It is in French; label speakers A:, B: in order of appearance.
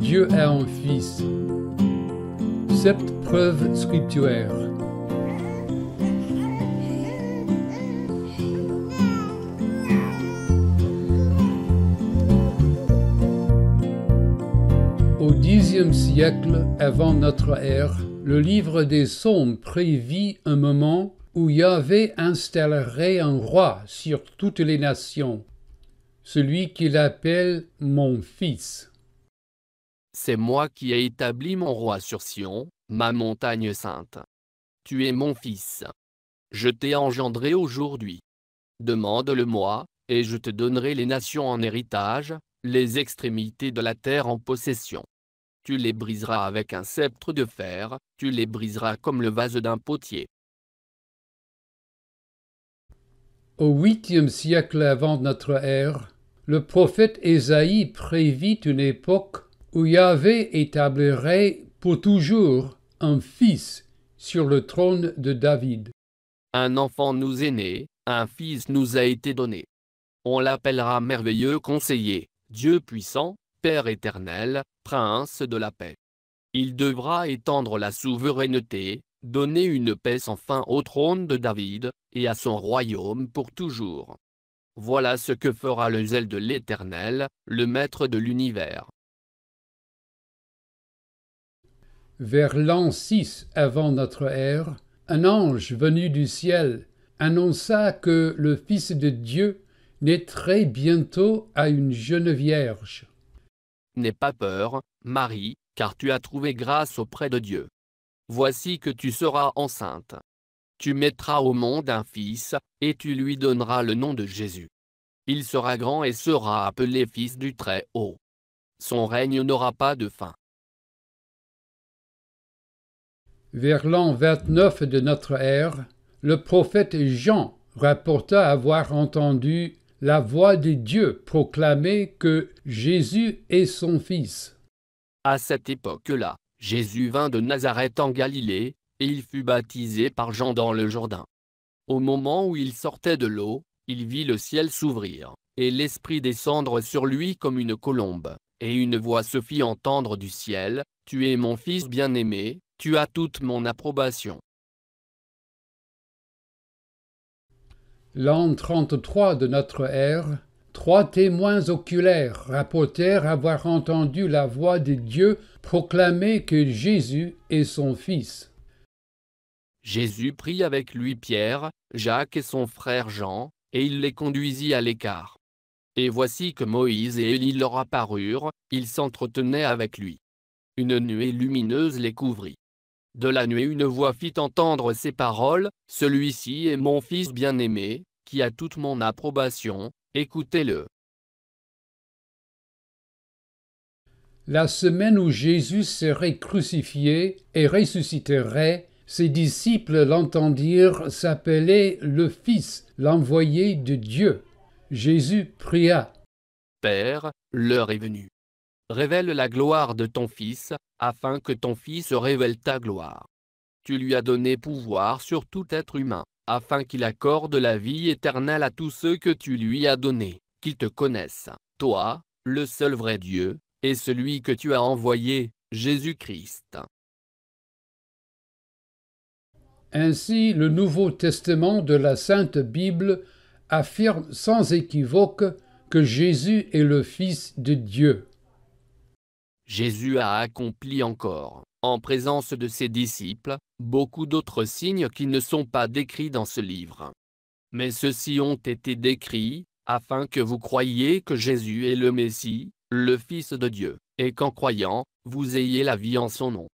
A: Dieu a un fils. Sept preuves scripturaires. Au Xe siècle avant notre ère, le livre des Psaumes prévit un moment où Yahvé installerait un roi sur toutes les nations, celui qu'il appelle mon fils.
B: C'est moi qui ai établi mon roi sur Sion, ma montagne sainte. Tu es mon fils. Je t'ai engendré aujourd'hui. Demande-le-moi, et je te donnerai les nations en héritage, les extrémités de la terre en possession. Tu les briseras avec un sceptre de fer, tu les briseras comme le vase d'un potier.
A: Au huitième siècle avant notre ère, le prophète Ésaïe prévit une époque où Yahvé établirait pour toujours un fils sur le trône de David.
B: Un enfant nous est né, un fils nous a été donné. On l'appellera merveilleux conseiller, Dieu puissant, Père éternel, Prince de la paix. Il devra étendre la souveraineté, donner une paix sans fin au trône de David, et à son royaume pour toujours. Voilà ce que fera le zèle de l'Éternel, le Maître de l'univers.
A: vers l'an 6 avant notre ère, un ange venu du ciel annonça que le Fils de Dieu naîtrait bientôt à une jeune vierge.
B: N'aie pas peur, Marie, car tu as trouvé grâce auprès de Dieu. Voici que tu seras enceinte. Tu mettras au monde un fils, et tu lui donneras le nom de Jésus. Il sera grand et sera appelé Fils du Très-Haut. Son règne n'aura pas de fin.
A: Vers l'an 29 de notre ère, le prophète Jean rapporta avoir entendu la voix de Dieu proclamer que Jésus est son fils. À cette époque-là,
B: Jésus vint de Nazareth en Galilée, et il fut baptisé par Jean dans le Jourdain. Au moment où il sortait de l'eau, il vit le ciel s'ouvrir, et l'Esprit descendre sur lui comme une colombe, et une voix se fit entendre du ciel, Tu es mon fils bien-aimé, tu as toute mon approbation.
A: L'an 33 de notre ère, trois témoins oculaires rapportèrent avoir entendu la voix de Dieu proclamer que Jésus est son Fils.
B: Jésus prit avec lui Pierre, Jacques et son frère Jean, et il les conduisit à l'écart. Et voici que Moïse et Élie leur apparurent, ils s'entretenaient avec lui. Une nuée lumineuse les couvrit. De la nuit une voix fit entendre ces paroles, Celui-ci est mon fils bien-aimé, qui a toute mon approbation, écoutez-le.
A: La semaine où Jésus serait crucifié et ressusciterait, ses disciples l'entendirent s'appeler le Fils, l'envoyé de Dieu. Jésus pria.
B: Père, l'heure est venue. Révèle la gloire de ton Fils, afin que ton Fils révèle ta gloire. Tu lui as donné pouvoir sur tout être humain, afin qu'il accorde la vie éternelle à tous ceux que tu lui as donnés, qu'ils te connaissent, toi, le seul vrai Dieu, et celui que tu as envoyé,
A: Jésus-Christ. Ainsi, le Nouveau Testament de la Sainte Bible affirme sans équivoque que Jésus est le Fils de Dieu.
B: Jésus a accompli encore, en présence de ses disciples, beaucoup d'autres signes qui ne sont pas décrits dans ce livre. Mais ceux-ci ont été décrits, afin que vous croyiez que Jésus est le Messie, le Fils de Dieu, et qu'en croyant, vous ayez la vie en son nom.